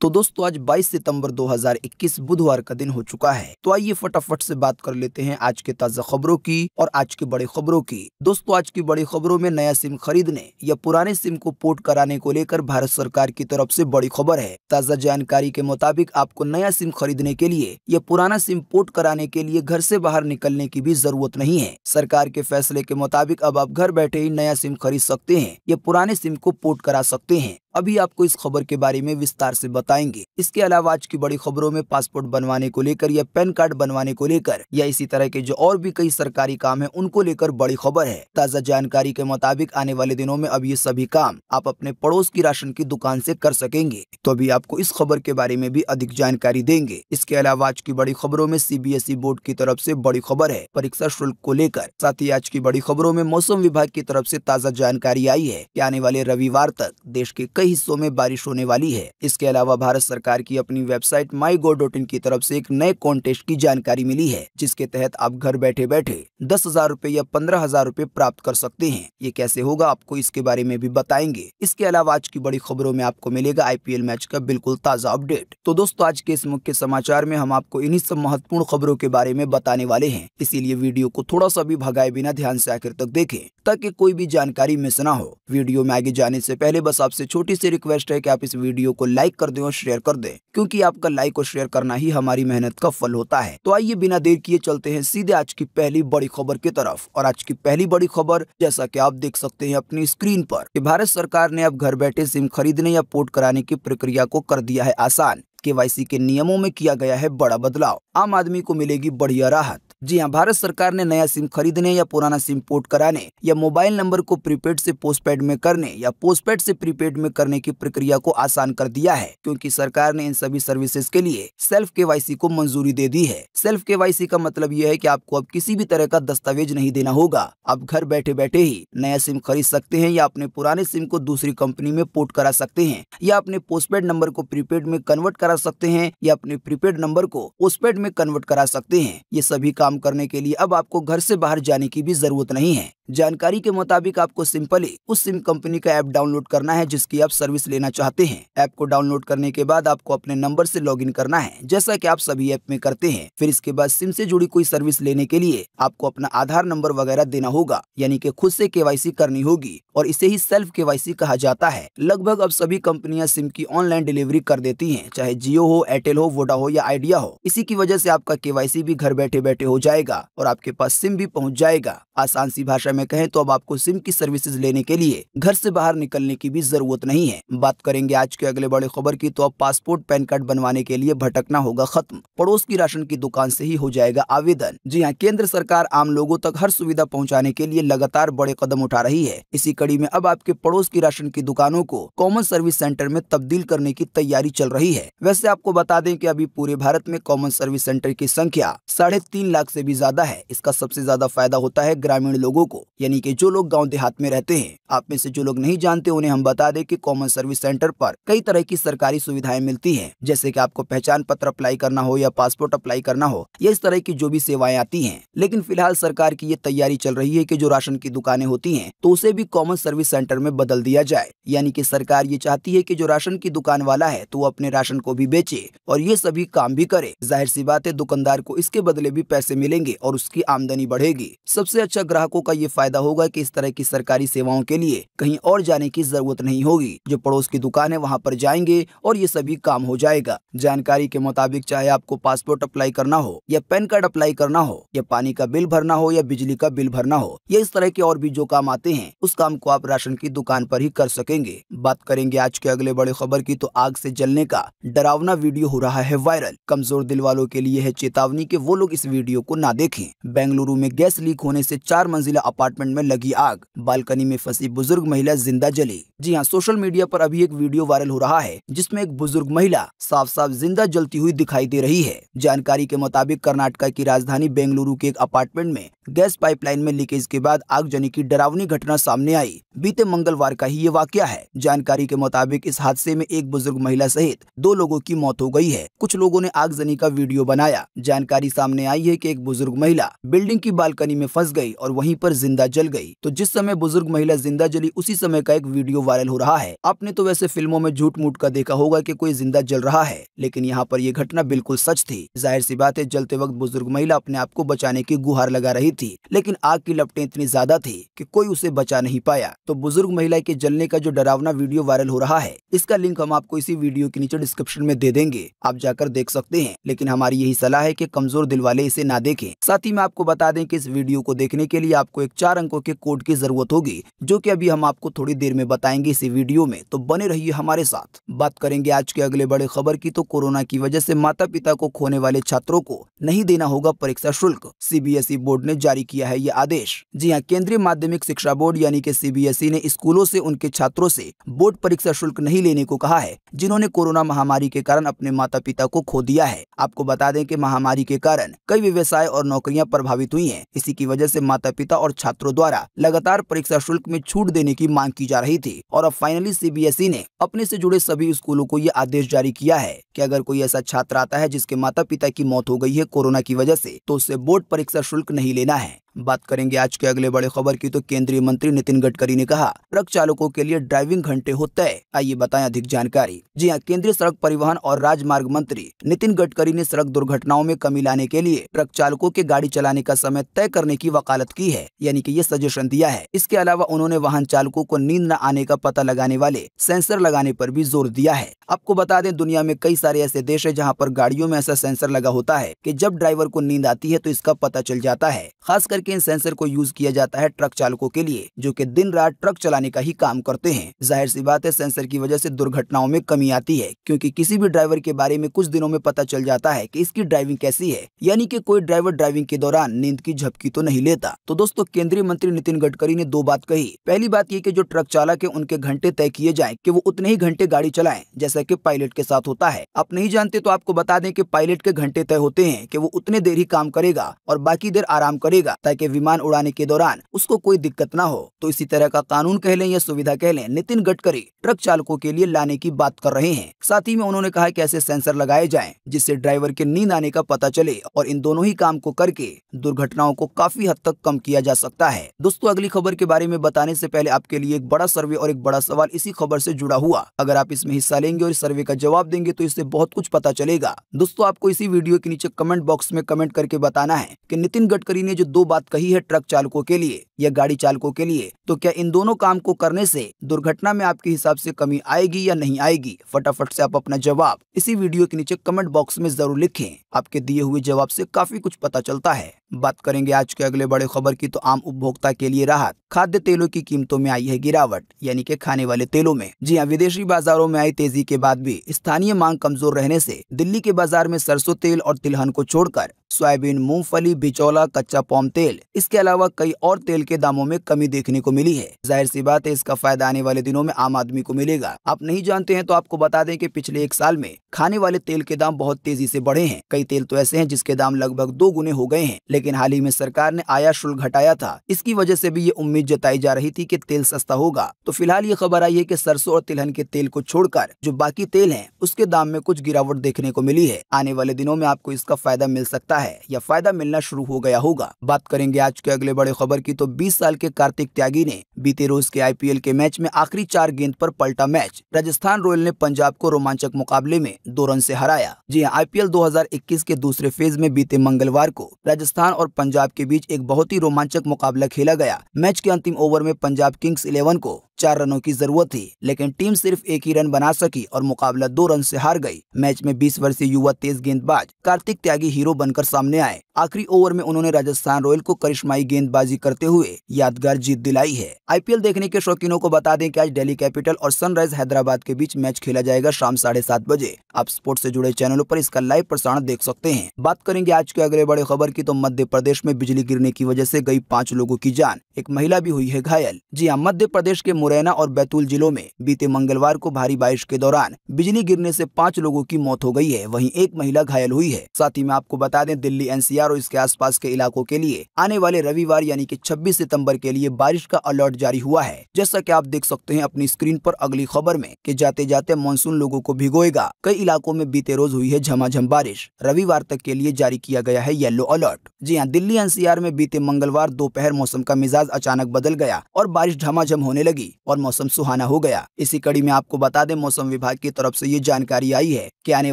तो दोस्तों आज 22 सितंबर 2021 बुधवार का दिन हो चुका है तो आइए फटाफट से बात कर लेते हैं आज के ताजा खबरों की और आज की बड़ी खबरों की दोस्तों आज की बड़ी खबरों में नया सिम खरीदने या पुराने सिम को पोर्ट कराने को लेकर भारत सरकार की तरफ से बड़ी खबर है ताजा जानकारी के मुताबिक आपको नया सिम खरीदने के लिए या पुराना सिम पोर्ट कराने के लिए घर ऐसी बाहर निकलने की भी जरूरत नहीं है सरकार के फैसले के मुताबिक अब आप घर बैठे ही नया सिम खरीद सकते हैं या पुराने सिम को पोर्ट करा सकते हैं अभी आपको इस खबर के बारे में विस्तार से बताएंगे इसके अलावा आज की बड़ी खबरों में पासपोर्ट बनवाने को लेकर या पैन कार्ड बनवाने को लेकर या इसी तरह के जो और भी कई सरकारी काम है उनको लेकर बड़ी खबर है ताज़ा जानकारी के मुताबिक आने वाले दिनों में अब ये सभी काम आप अपने पड़ोस की राशन की दुकान ऐसी कर सकेंगे तो अभी आपको इस खबर के बारे में भी अधिक जानकारी देंगे इसके अलावा आज की बड़ी खबरों में सी बोर्ड की तरफ ऐसी बड़ी खबर है परीक्षा शुल्क को लेकर साथ ही आज की बड़ी खबरों में मौसम विभाग की तरफ ऐसी ताज़ा जानकारी आई है की आने वाले रविवार तक देश के कई हिस्सों में बारिश होने वाली है इसके अलावा भारत सरकार की अपनी website my go dot in की तरफ से एक नए कॉन्टेस्ट की जानकारी मिली है जिसके तहत आप घर बैठे बैठे दस हजार रूपए या पंद्रह हजार रूपए प्राप्त कर सकते हैं ये कैसे होगा आपको इसके बारे में भी बताएंगे इसके अलावा आज की बड़ी खबरों में आपको मिलेगा आईपीएल मैच का बिल्कुल ताजा अपडेट तो दोस्तों आज के इस मुख्य समाचार में हम आपको इन्हीं सब महत्वपूर्ण खबरों के बारे में बताने वाले हैं इसीलिए वीडियो को थोड़ा सा भी भगाए बिना ध्यान से आखिर तक देखें ताकि कोई भी जानकारी मिस ना हो वीडियो में आगे जाने से पहले बस आपसे छोटी छोटी सी रिक्वेस्ट है कि आप इस वीडियो को लाइक कर दें और शेयर कर दें क्योंकि आपका लाइक और शेयर करना ही हमारी मेहनत का फल होता है तो आइए बिना देर किए चलते हैं सीधे आज की पहली बड़ी खबर की तरफ और आज की पहली बड़ी खबर जैसा की आप देख सकते हैं अपनी स्क्रीन पर की भारत सरकार ने अब घर बैठे सिम खरीदने या पोर्ट कराने की प्रक्रिया को कर दिया है आसान के के नियमों में किया गया है बड़ा बदलाव आम आदमी को मिलेगी बढ़िया राहत जी हाँ भारत सरकार ने नया सिम खरीदने या पुराना सिम पोर्ट कराने या मोबाइल नंबर को प्रीपेड से पोस्टपेड में करने या पोस्टपेड से प्रीपेड में करने की प्रक्रिया को आसान कर दिया है क्योंकि सरकार ने इन सभी सर्विसेज के लिए सेल्फ के को मंजूरी दे दी है सेल्फ के का मतलब यह है की आपको अब किसी भी तरह का दस्तावेज नहीं देना होगा आप घर बैठे बैठे ही नया सिम खरीद सकते हैं या अपने पुराने सिम को दूसरी कंपनी में पोर्ट करा सकते हैं या अपने पोस्टपेड नंबर को प्रीपेड में कन्वर्ट करा सकते हैं या अपने प्रीपेड नंबर को पोस्टपेड में कन्वर्ट करा सकते हैं ये सभी काम काम करने के लिए अब आपको घर से बाहर जाने की भी जरूरत नहीं है जानकारी के मुताबिक आपको सिंपली उस सिम कंपनी का ऐप डाउनलोड करना है जिसकी आप सर्विस लेना चाहते हैं ऐप को डाउनलोड करने के बाद आपको अपने नंबर से लॉगिन करना है जैसा कि आप सभी ऐप में करते हैं फिर इसके बाद सिम से जुड़ी कोई सर्विस लेने के लिए आपको अपना आधार नंबर वगैरह देना होगा यानी कि खुद से के करनी होगी और इसे ही सेल्फ के कहा जाता है लगभग अब सभी कंपनियाँ सिम की ऑनलाइन डिलीवरी कर देती है चाहे जियो हो एयरटेल हो वोडा हो या आइडिया हो इसी की वजह ऐसी आपका के भी घर बैठे बैठे हो जाएगा और आपके पास सिम भी पहुंच जाएगा आसान सी भाषा में कहें तो अब आपको सिम की सर्विसेज लेने के लिए घर से बाहर निकलने की भी जरूरत नहीं है बात करेंगे आज के अगले बड़े खबर की तो अब पासपोर्ट पैन कार्ड बनवाने के लिए भटकना होगा खत्म पड़ोस की राशन की दुकान से ही हो जाएगा आवेदन जी हाँ केंद्र सरकार आम लोगों तक हर सुविधा पहुँचाने के लिए लगातार बड़े कदम उठा रही है इसी कड़ी में अब आपके पड़ोस की राशन की दुकानों को कॉमन सर्विस सेंटर में तब्दील करने की तैयारी चल रही है वैसे आपको बता दें की अभी पूरे भारत में कॉमन सर्विस सेंटर की संख्या साढ़े तीन लाख लाख से भी ज्यादा है इसका सबसे ज्यादा फायदा होता है ग्रामीण लोगों को यानी कि जो लोग गांव देहात में रहते हैं आप में से जो लोग नहीं जानते उन्हें हम बता दें कि कॉमन सर्विस सेंटर पर कई तरह की सरकारी सुविधाएं मिलती हैं जैसे कि आपको पहचान पत्र अप्लाई करना हो या पासपोर्ट अप्लाई करना हो या इस तरह की जो भी सेवाएं आती है लेकिन फिलहाल सरकार की ये तैयारी चल रही है की जो राशन की दुकानें होती है तो उसे भी कॉमन सर्विस सेंटर में बदल दिया जाए यानी की सरकार ये चाहती है की जो राशन की दुकान वाला है तो वो अपने राशन को भी बेचे और ये सभी काम भी करे जाहिर सी बात है दुकानदार को इसके बदले भी पैसे मिलेंगे और उसकी आमदनी बढ़ेगी सबसे अच्छा ग्राहकों का ये फायदा होगा कि इस तरह की सरकारी सेवाओं के लिए कहीं और जाने की जरूरत नहीं होगी जो पड़ोस की दुकान है वहाँ पर जाएंगे और ये सभी काम हो जाएगा जानकारी के मुताबिक चाहे आपको पासपोर्ट अप्लाई करना हो या पैन कार्ड अप्लाई करना हो या पानी का बिल भरना हो या बिजली का बिल भरना हो या इस तरह के और भी जो काम आते हैं उस काम को आप राशन की दुकान पर ही कर सकेंगे बात करेंगे आज के अगले बड़े खबर की तो आग से जलने का डरावना वीडियो हो रहा है वायरल कमजोर दिल वालों के लिए है चेतावनी के वो लोग इस वीडियो को ना देखें बेंगलुरु में गैस लीक होने से चार मंजिला अपार्टमेंट में लगी आग बालकनी में फंसी बुजुर्ग महिला जिंदा जली जी हाँ सोशल मीडिया पर अभी एक वीडियो वायरल हो रहा है जिसमें एक बुजुर्ग महिला साफ साफ जिंदा जलती हुई दिखाई दे रही है जानकारी के मुताबिक कर्नाटका की राजधानी बेंगलुरु के एक अपार्टमेंट में गैस पाइपलाइन में लीकेज के बाद आगजनी की डरावनी घटना सामने आई बीते मंगलवार का ही ये वाक्य है जानकारी के मुताबिक इस हादसे में एक बुजुर्ग महिला सहित दो लोगों की मौत हो गई है कुछ लोगों ने आगजनी का वीडियो बनाया जानकारी सामने आई है कि एक एक बुजुर्ग महिला बिल्डिंग की बालकनी में फंस गई और वहीं पर जिंदा जल गई तो जिस समय बुजुर्ग महिला जिंदा जली उसी समय का एक वीडियो वायरल हो रहा है आपने तो वैसे फिल्मों में झूठ मूठ का देखा होगा की कोई जिंदा जल रहा है लेकिन यहाँ पर यह घटना बिल्कुल सच थी जाहिर सी बात है जलते वक्त बुजुर्ग महिला अपने आप को बचाने की गुहार लगा रही थी लेकिन आग की लपटे इतनी ज्यादा थी की कोई उसे बचा नहीं पाया तो बुजुर्ग महिला के जलने का जो डरावना वीडियो वायरल हो रहा है इसका लिंक हम आपको इसी वीडियो के नीचे डिस्क्रिप्शन में दे देंगे आप जाकर देख सकते हैं लेकिन हमारी यही सलाह है की कमजोर दिल वाले इसे ना ना देखें साथ ही में आपको बता दें कि इस वीडियो को देखने के लिए आपको एक चार अंकों के कोड की जरूरत होगी जो की अभी हम आपको थोड़ी देर में बताएंगे इसी वीडियो में तो बने रहिए हमारे साथ बात करेंगे आज के अगले बड़े खबर की तो कोरोना की वजह से माता पिता को खोने वाले छात्रों को नहीं देना होगा परीक्षा शुल्क सीबीएसई बोर्ड ने जारी किया है ये आदेश जी हाँ केंद्रीय माध्यमिक शिक्षा बोर्ड यानी कि सीबीएसई ने स्कूलों से उनके छात्रों से बोर्ड परीक्षा शुल्क नहीं लेने को कहा है जिन्होंने कोरोना महामारी के कारण अपने माता पिता को खो दिया है आपको बता दें कि महामारी के कारण कई व्यवसाय और नौकरियां प्रभावित हुई हैं इसी की वजह से माता पिता और छात्रों द्वारा लगातार परीक्षा शुल्क में छूट देने की मांग की जा रही थी और अब फाइनली सीबीएसई e ने अपने से जुड़े सभी स्कूलों को ये आदेश जारी किया है कि अगर कोई ऐसा छात्र आता है जिसके माता पिता की मौत हो गई है कोरोना की वजह ऐसी तो उसे बोर्ड परीक्षा शुल्क नहीं लेना है बात करेंगे आज के अगले बड़े खबर की तो केंद्रीय मंत्री नितिन गडकरी ने कहा ट्रक चालकों के लिए ड्राइविंग घंटे हो तय आइए बताएं अधिक जानकारी जी हाँ केंद्रीय सड़क परिवहन और राजमार्ग मंत्री नितिन गडकरी ने सड़क दुर्घटनाओं में कमी लाने के लिए ट्रक चालकों के गाड़ी चलाने का समय तय करने की वकालत की है यानी की ये सजेशन दिया है इसके अलावा उन्होंने वाहन चालकों को नींद न आने का पता लगाने वाले सेंसर लगाने आरोप भी जोर दिया है आपको बता दें दुनिया में कई सारे ऐसे देश है जहाँ पर गाड़ियों में ऐसा सेंसर लगा होता है की जब ड्राइवर को नींद आती है तो इसका पता चल जाता है खास करके लाइटें सेंसर को यूज किया जाता है ट्रक चालकों के लिए जो की दिन रात ट्रक चलाने का ही काम करते हैं जाहिर सी बात है सेंसर की वजह से दुर्घटनाओं में कमी आती है क्योंकि किसी भी ड्राइवर के बारे में कुछ दिनों में पता चल जाता है कि इसकी ड्राइविंग कैसी है यानी कि कोई ड्राइवर ड्राइविंग के दौरान नींद की झपकी तो नहीं लेता तो दोस्तों केंद्रीय मंत्री नितिन गडकरी ने दो बात कही पहली बात ये की जो ट्रक चालक है उनके घंटे तय किए जाए की वो उतने ही घंटे गाड़ी चलाए जैसा की पायलट के साथ होता है आप नहीं जानते तो आपको बता दें की पायलट के घंटे तय होते हैं की वो उतने देर ही काम करेगा और बाकी देर आराम करेगा ताकि के विमान उड़ाने के दौरान उसको कोई दिक्कत न हो तो इसी तरह का कानून कह लें या सुविधा कह लें नितिन गडकरी ट्रक चालकों के लिए लाने की बात कर रहे हैं साथ ही में उन्होंने कहा कि ऐसे सेंसर लगाए जाएं जिससे ड्राइवर के नींद आने का पता चले और इन दोनों ही काम को करके दुर्घटनाओं को काफी हद तक कम किया जा सकता है दोस्तों अगली खबर के बारे में बताने ऐसी पहले आपके लिए एक बड़ा सर्वे और एक बड़ा सवाल इसी खबर ऐसी जुड़ा हुआ अगर आप इसमें हिस्सा लेंगे और सर्वे का जवाब देंगे तो इससे बहुत कुछ पता चलेगा दोस्तों आपको इसी वीडियो के नीचे कमेंट बॉक्स में कमेंट करके बताना है की नितिन गडकरी ने जो दो बात कही है ट्रक चालकों के लिए या गाड़ी चालकों के लिए तो क्या इन दोनों काम को करने से दुर्घटना में आपके हिसाब से कमी आएगी या नहीं आएगी फटाफट से आप अपना जवाब इसी वीडियो के नीचे कमेंट बॉक्स में जरूर लिखें आपके दिए हुए जवाब से काफी कुछ पता चलता है बात करेंगे आज के अगले बड़े खबर की तो आम उपभोक्ता के लिए राहत खाद्य तेलों की कीमतों में आई है गिरावट यानी के खाने वाले तेलों में जी हाँ विदेशी बाजारों में आई तेजी के बाद भी स्थानीय मांग कमजोर रहने से दिल्ली के बाजार में सरसों तेल और तिलहन को छोड़कर सोयाबीन मूंगफली बिचौला कच्चा पॉम तेल इसके अलावा कई और तेल के दामों में कमी देखने को मिली है जाहिर सी बात है इसका फायदा आने वाले दिनों में आम आदमी को मिलेगा आप नहीं जानते हैं तो आपको बता दें कि पिछले एक साल में खाने वाले तेल के दाम बहुत तेजी से बढ़े हैं कई तेल तो ऐसे हैं जिसके दाम लगभग दो गुने हो गए हैं लेकिन हाल ही में सरकार ने आया शुल्क घटाया था इसकी वजह से भी ये उम्मीद जताई जा रही थी कि तेल सस्ता होगा तो फिलहाल ये खबर आई है कि सरसों और तिलहन के तेल को छोड़कर जो बाकी तेल हैं उसके दाम में कुछ गिरावट देखने को मिली है आने वाले दिनों में आपको इसका फायदा मिल सकता है या फायदा मिलना शुरू हो गया होगा बात करेंगे आज के अगले बड़े खबर की तो बीस साल के कार्तिक त्यागी ने बीते रोज के आईपीएल के मैच में आखिरी चार गेंद पर पलटा मैच राजस्थान रॉयल ने पंजाब को रोमांचक मुकाबले में दो रन से हराया जी हाँ आईपीएल 2021 के दूसरे फेज में बीते मंगलवार को राजस्थान राजस्थान और पंजाब के बीच एक बहुत ही रोमांचक मुकाबला खेला गया मैच के अंतिम ओवर में पंजाब किंग्स इलेवन को चार रनों की जरूरत थी लेकिन टीम सिर्फ एक ही रन बना सकी और मुकाबला दो रन से हार गई मैच में 20 वर्षीय युवा तेज गेंदबाज कार्तिक त्यागी हीरो बनकर सामने आए आखिरी ओवर में उन्होंने राजस्थान रॉयल को करिश्माई गेंदबाजी करते हुए यादगार जीत दिलाई है आईपीएल देखने के शौकीनों को बता दें की आज डेली कैपिटल और सनराइज हैदराबाद के बीच मैच खेला जाएगा शाम साढ़े सात बजे आप स्पोर्ट्स ऐसी जुड़े चैनलों आरोप इसका लाइव प्रसारण देख सकते हैं बात करेंगे आज के अगले बड़े खबर की तो मध्य प्रदेश में बिजली गिरने की वजह ऐसी गई पाँच लोगों की जान एक महिला भी हुई है घायल जी हाँ मध्य प्रदेश के मुरैना और बैतूल जिलों में बीते मंगलवार को भारी बारिश के दौरान बिजली गिरने से पाँच लोगों की मौत हो गई है वहीं एक महिला घायल हुई है साथ ही मैं आपको बता दें दिल्ली एनसीआर और इसके आसपास के इलाकों के लिए आने वाले रविवार यानी कि 26 सितंबर के लिए बारिश का अलर्ट जारी हुआ है जैसा की आप देख सकते हैं अपनी स्क्रीन आरोप अगली खबर में की जाते जाते मानसून लोगों को भिगोएगा कई इलाकों में बीते रोज हुई है झमाझम बारिश रविवार तक के लिए जारी किया गया है येलो अलर्ट जी हाँ दिल्ली एनसीआर में बीते मंगलवार दोपहर मौसम का मिजाज अचानक बदल गया और बारिश झमाझम होने लगी और मौसम सुहाना हो गया इसी कड़ी में आपको बता दें मौसम विभाग की तरफ से ये जानकारी आई है कि आने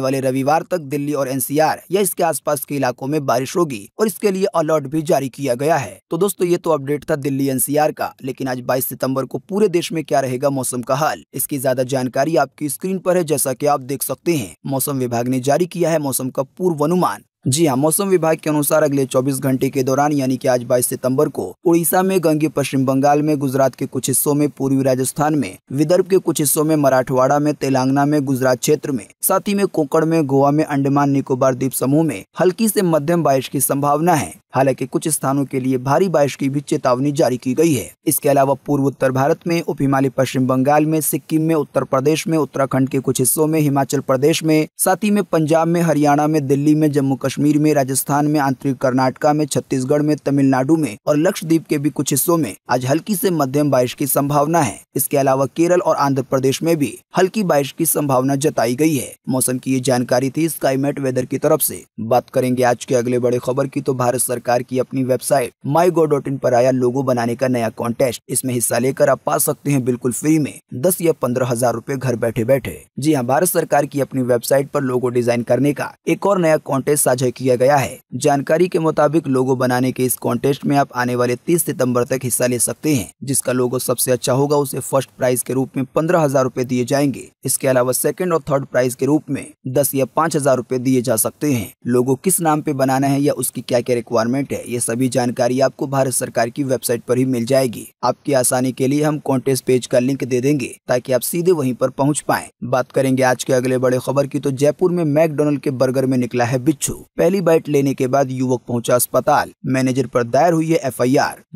वाले रविवार तक दिल्ली और एनसीआर या इसके आसपास के इलाकों में बारिश होगी और इसके लिए अलर्ट भी जारी किया गया है तो दोस्तों ये तो अपडेट था दिल्ली एनसीआर का लेकिन आज बाईस सितम्बर को पूरे देश में क्या रहेगा मौसम का हाल इसकी ज्यादा जानकारी आपकी स्क्रीन आरोप है जैसा की आप देख सकते हैं मौसम विभाग ने जारी किया है मौसम का पूर्व अनुमान जी हाँ मौसम विभाग के अनुसार अगले 24 घंटे के दौरान यानी कि आज 22 सितंबर को उड़ीसा में गंगे पश्चिम बंगाल में गुजरात के कुछ हिस्सों में पूर्वी राजस्थान में विदर्भ के कुछ हिस्सों में मराठवाड़ा में तेलंगाना में गुजरात क्षेत्र में साथ ही में कोकड़ में गोवा में अंडमान निकोबार द्वीप समूह में हल्की से मध्यम बारिश की संभावना है हालांकि कुछ स्थानों के लिए भारी बारिश की भी चेतावनी जारी की गई है इसके अलावा पूर्व उत्तर भारत में उप हिमालय पश्चिम बंगाल में सिक्किम में उत्तर प्रदेश में उत्तराखंड के कुछ हिस्सों में हिमाचल प्रदेश में साथ ही में पंजाब में हरियाणा में दिल्ली में जम्मू कश्मीर में राजस्थान में आंतरिक कर्नाटका में छत्तीसगढ़ में तमिलनाडु में और लक्षद्वीप के भी कुछ हिस्सों में आज हल्की ऐसी मध्यम बारिश की संभावना है इसके अलावा केरल और आंध्र प्रदेश में भी हल्की बारिश की संभावना जताई गई है मौसम की ये जानकारी थी स्काईमेट वेदर की तरफ ऐसी बात करेंगे आज के अगले बड़े खबर की तो भारत सरकार सरकार की अपनी वेबसाइट माई पर आया लोगो बनाने का नया कॉन्टेस्ट इसमें हिस्सा लेकर आप पा सकते हैं बिल्कुल फ्री में दस या पंद्रह हजार रूपए घर बैठे बैठे जी हाँ भारत सरकार की अपनी वेबसाइट आरोप लोगो डिजाइन करने का एक और नया कॉन्टेस्ट साझा किया गया है जानकारी के मुताबिक लोगो बनाने के इस कॉन्टेस्ट में आप आने वाले तीस सितम्बर तक हिस्सा ले सकते हैं जिसका लोगो सबसे अच्छा होगा उसे फर्स्ट प्राइज के रूप में पंद्रह हजार रूपए दिए जाएंगे इसके अलावा सेकंड और थर्ड प्राइज के रूप में दस या पाँच हजार रूपए दिए जा सकते हैं लोगो किस नाम पे बनाना है या उसकी क्या क्या रिक्वायरमेंट रिक्वायरमेंट है ये सभी जानकारी आपको भारत सरकार की वेबसाइट पर ही मिल जाएगी आपकी आसानी के लिए हम कॉन्टेस्ट पेज का लिंक दे देंगे ताकि आप सीधे वहीं पर पहुंच पाए बात करेंगे आज के अगले बड़े खबर की तो जयपुर में मैकडोनल्ड के बर्गर में निकला है बिच्छू पहली बाइट लेने के बाद युवक पहुँचा अस्पताल मैनेजर आरोप दायर हुई है एफ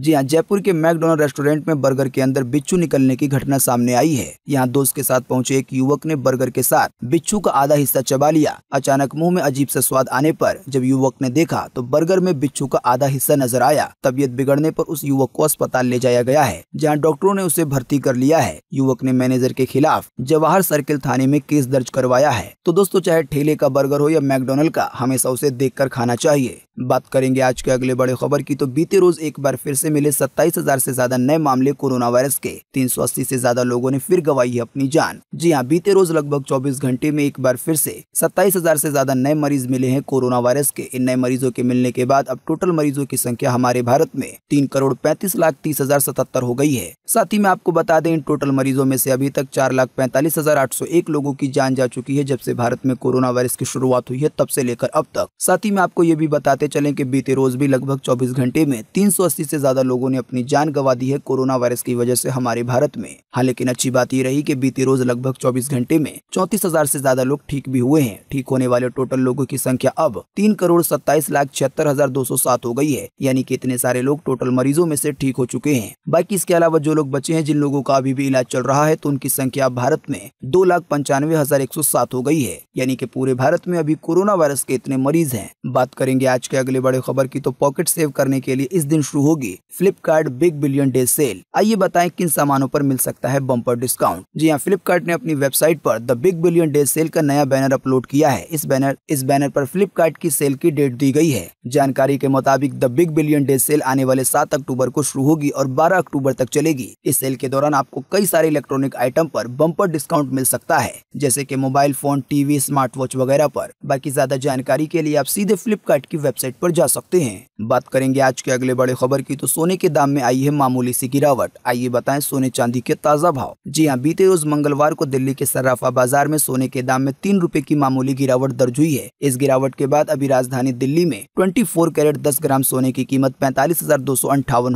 जी हाँ जयपुर के मैकडोनल्ड रेस्टोरेंट में बर्गर के अंदर बिच्छू निकलने की घटना सामने आई है यहाँ दोस्त के साथ पहुँचे एक युवक ने बर्गर के साथ बिच्छू का आधा हिस्सा चबा लिया अचानक मुंह में अजीब सा स्वाद आने पर जब युवक ने देखा तो बर्गर में बिच्छू बच्चों का आधा हिस्सा नजर आया तबियत बिगड़ने पर उस युवक को अस्पताल ले जाया गया है जहां डॉक्टरों ने उसे भर्ती कर लिया है युवक ने मैनेजर के खिलाफ जवाहर सर्किल थाने में केस दर्ज करवाया है तो दोस्तों चाहे ठेले का बर्गर हो या मैकडोनल्ड का हमेशा उसे देख कर खाना चाहिए बात करेंगे आज के अगले बड़े खबर की तो बीते रोज एक बार फिर से मिले सत्ताईस हजार ऐसी ज्यादा नए मामले कोरोना वायरस के अस्सी ऐसी ज्यादा लोगों ने फिर गवाई है अपनी जान जी हाँ बीते रोज लगभग चौबीस घंटे में एक बार फिर से सत्ताईस हजार ऐसी ज्यादा नए मरीज मिले हैं कोरोना वायरस के इन नए मरीजों के मिलने के बाद अब टोटल मरीजों की संख्या हमारे भारत में तीन करोड़ पैंतीस लाख तीस हजार सतहत्तर हो गई है साथ ही मैं आपको बता दें इन टोटल मरीजों में से अभी तक चार लाख पैंतालीस हजार आठ सौ एक लोगों की जान जा चुकी है जब से भारत में कोरोना वायरस की शुरुआत हुई है तब से लेकर अब तक साथ ही मैं आपको ये भी बताते चले की बीते रोज भी लगभग चौबीस घंटे में तीन सौ अस्सी ऐसी ज्यादा लोगों ने अपनी जान गवा दी है कोरोना वायरस की वजह से हमारे भारत में हालांकि अच्छी बात ये रही की बीते रोज लगभग चौबीस घंटे में चौतीस हजार ज्यादा लोग ठीक भी हुए हैं ठीक होने वाले टोटल लोगों की संख्या अब तीन करोड़ सत्ताईस लाख छिहत्तर हजार दो सौ सात हो गई है यानी कि इतने सारे लोग टोटल मरीजों में से ठीक हो चुके हैं बाकी इसके अलावा जो लोग बचे हैं जिन लोगों का अभी भी इलाज चल रहा है तो उनकी संख्या भारत में दो लाख पंचानवे हजार एक सौ सात हो गई है यानी कि पूरे भारत में अभी कोरोना वायरस के इतने मरीज हैं बात करेंगे आज के अगले बड़े खबर की तो पॉकेट सेव करने के लिए इस दिन शुरू होगी Flipkart big billion day sale आइए बताएं किन सामानों पर मिल सकता है बम्पर डिस्काउंट जी हाँ फ्लिपकार्ट ने अपनी वेबसाइट पर the big billion day sale का नया बैनर अपलोड किया है इस बैनर इस बैनर पर फ्लिपकार्ट की सेल की डेट दी गई है जानकारी के मुताबिक the big billion day sale आने वाले सात अक्टूबर को शुरू होगी और बारह अक्टूबर तक चलेगी इस सेल के दौरान आपको कई सारे इलेक्ट्रॉनिक आइटम पर बम्पर डिस्काउंट मिल सकता है जैसे की mobile phone TV smart watch वगैरह पर बाकी ज्यादा जानकारी के लिए आप सीधे फ्लिपकार्ट की वेबसाइट पर जा सकते हैं बात करेंगे आज के अगले बड़े खबर की तो सोने के दाम में आई है मामूली सी गिरावट आइए बताएं सोने चांदी के ताज़ा भाव जी हां बीते रोज मंगलवार को दिल्ली के सर्राफा बाजार में सोने के दाम में तीन रूपए की मामूली गिरावट दर्ज हुई है इस गिरावट के बाद अभी राजधानी दिल्ली में 24 कैरेट 10 ग्राम सोने की कीमत पैंतालीस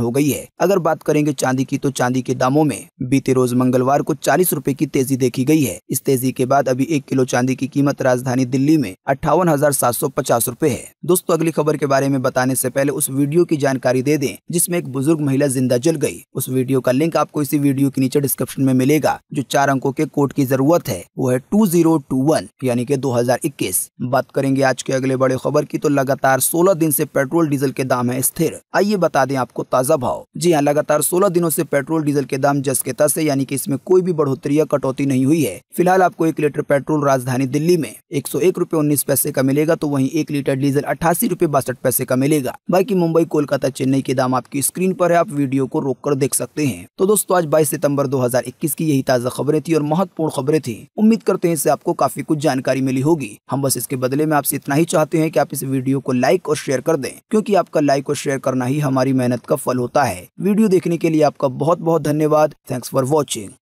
हो गई है अगर बात करेंगे चांदी की तो चांदी के दामों में बीते रोज मंगलवार को चालीस रूपए की तेजी देखी गयी है इस तेजी के बाद अभी एक किलो चांदी की कीमत राजधानी दिल्ली में अट्ठावन हजार है दोस्तों अगली खबर के बारे में बताने ऐसी पहले उस वीडियो की जानकारी दे दें जिसमें एक बुजुर्ग महिला जिंदा जल गई उस वीडियो का लिंक आपको इसी वीडियो के नीचे डिस्क्रिप्शन में मिलेगा जो चार अंकों के कोड की जरूरत है वो है टू जीरो टू वन यानी हजार इक्कीस बात करेंगे आज के अगले बड़े खबर की तो लगातार सोलह दिन ऐसी पेट्रोल डीजल के दाम है स्थिर आइए बता दें आपको ताजा भाव जी हाँ लगातार सोलह दिनों ऐसी पेट्रोल डीजल के दाम जस के तस है यानी कि इसमें कोई भी बढ़ोतरी या कटौती नहीं हुई है फिलहाल आपको एक लीटर पेट्रोल राजधानी दिल्ली में एक सौ पैसे का मिलेगा तो वही एक लीटर डीजल अठासी रूपए बासठ पैसे का मिलेगा बाकी मुंबई कोलकाता चेन्नई के दाम आपकी स्क्रीन पर है आप वीडियो को रोक कर देख सकते हैं तो दोस्तों आज बाईस सितम्बर दो की यही ताज़ा खबरें थी और महत्वपूर्ण खबरें थी उम्मीद करते हैं इससे आपको काफी कुछ जानकारी मिली होगी हम बस इसके बदले में आपसे इतना ही चाहते हैं कि आप इस वीडियो को लाइक और शेयर कर दें क्योंकि आपका लाइक और शेयर करना ही हमारी मेहनत का फल होता है वीडियो देखने के लिए आपका बहुत बहुत धन्यवाद थैंक्स फॉर वॉचिंग